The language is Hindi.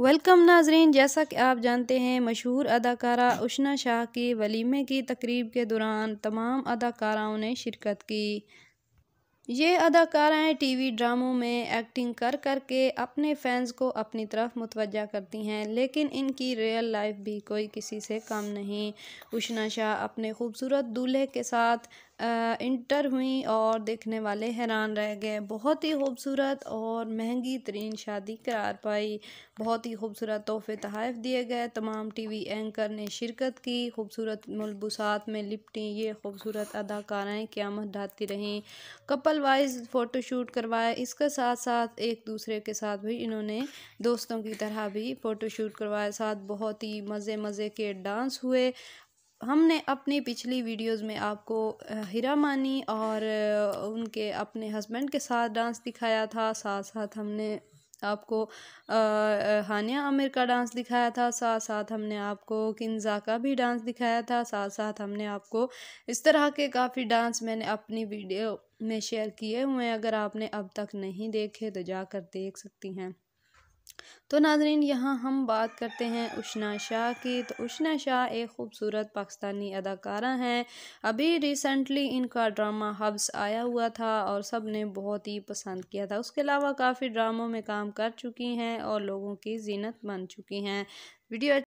वेलकम नाजरीन जैसा कि आप जानते हैं मशहूर अदाकारा उशना शाह की वलीमे की तकरीब के दौरान तमाम अदाकाराओं ने शिरकत की ये अदाकाराएं टी वी ड्रामों में एक्टिंग कर कर के अपने फैंस को अपनी तरफ मुतवजा करती हैं लेकिन इनकी रियल लाइफ भी कोई किसी से कम नहीं उशना शाह अपने खूबसूरत दूल्हे के साथ इंटर हुई और देखने वाले हैरान रह गए बहुत ही खूबसूरत और महंगी तरीन शादी करार पाई बहुत ही खूबसूरत तोहफे तहफ़ दिए गए तमाम टीवी एंकर ने शिरकत की खूबसूरत मलबूसात में लिपटी ये खूबसूरत अदाकाराएँ क़्यामत ढाती रहीं कपल वाइज फ़ोटोशूट करवाए इसके साथ साथ एक दूसरे के साथ भी इन्होंने दोस्तों की तरह भी फ़ोटोशूट करवाए साथ बहुत ही मज़े मज़े के डांस हुए हमने अपनी पिछली वीडियोस में आपको हिरा मानी और उनके अपने हस्बैंड के साथ डांस दिखाया था साथ साथ हमने आपको हानिया आमिर का डांस दिखाया था साथ साथ हमने आपको किन्जा का भी डांस दिखाया था साथ साथ हमने आपको इस तरह के काफ़ी डांस मैंने अपनी वीडियो में शेयर किए हुए हैं अगर आपने अब तक नहीं देखे तो जाकर देख सकती हैं तो नाजरीन यहाँ हम बात करते हैं उशना शाह की तो उशना शाह एक ख़ूबसूरत पाकिस्तानी अदाकारा हैं अभी रिसेंटली इनका ड्रामा हब्स आया हुआ था और सब ने बहुत ही पसंद किया था उसके अलावा काफ़ी ड्रामों में काम कर चुकी हैं और लोगों की जीनत बन चुकी हैं वीडियो